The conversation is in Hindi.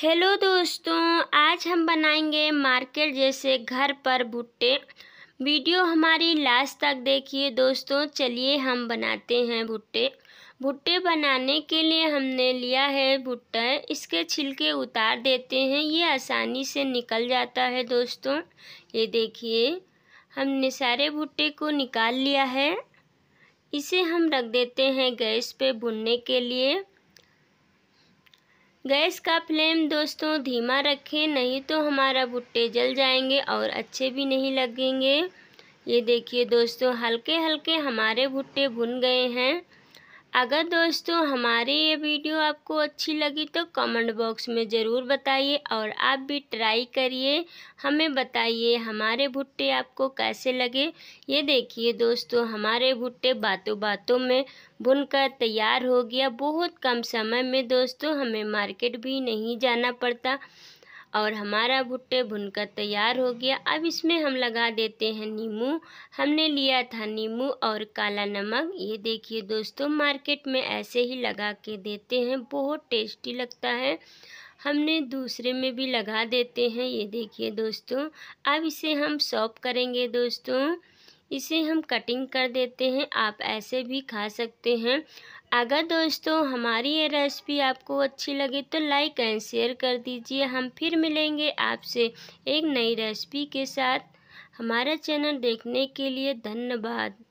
हेलो दोस्तों आज हम बनाएंगे मार्केट जैसे घर पर भुट्टे वीडियो हमारी लास्ट तक देखिए दोस्तों चलिए हम बनाते हैं भुट्टे भुट्टे बनाने के लिए हमने लिया है भुट्टा इसके छिलके उतार देते हैं ये आसानी से निकल जाता है दोस्तों ये देखिए हमने सारे भुट्टे को निकाल लिया है इसे हम रख देते हैं गैस पे भुनने के लिए गैस का फ्लेम दोस्तों धीमा रखें नहीं तो हमारा भुट्टे जल जाएंगे और अच्छे भी नहीं लगेंगे ये देखिए दोस्तों हल्के हल्के हमारे भुट्टे भुन गए हैं अगर दोस्तों हमारे ये वीडियो आपको अच्छी लगी तो कमेंट बॉक्स में ज़रूर बताइए और आप भी ट्राई करिए हमें बताइए हमारे भुट्टे आपको कैसे लगे ये देखिए दोस्तों हमारे भुट्टे बातों बातों में बुनकर तैयार हो गया बहुत कम समय में दोस्तों हमें मार्केट भी नहीं जाना पड़ता और हमारा भुट्टे भुनकर तैयार हो गया अब इसमें हम लगा देते हैं नींबू हमने लिया था नींबू और काला नमक ये देखिए दोस्तों मार्केट में ऐसे ही लगा के देते हैं बहुत टेस्टी लगता है हमने दूसरे में भी लगा देते हैं ये देखिए दोस्तों अब इसे हम सॉप करेंगे दोस्तों इसे हम कटिंग कर देते हैं आप ऐसे भी खा सकते हैं अगर दोस्तों हमारी ये रेसिपी आपको अच्छी लगे तो लाइक एंड शेयर कर दीजिए हम फिर मिलेंगे आपसे एक नई रेसिपी के साथ हमारा चैनल देखने के लिए धन्यवाद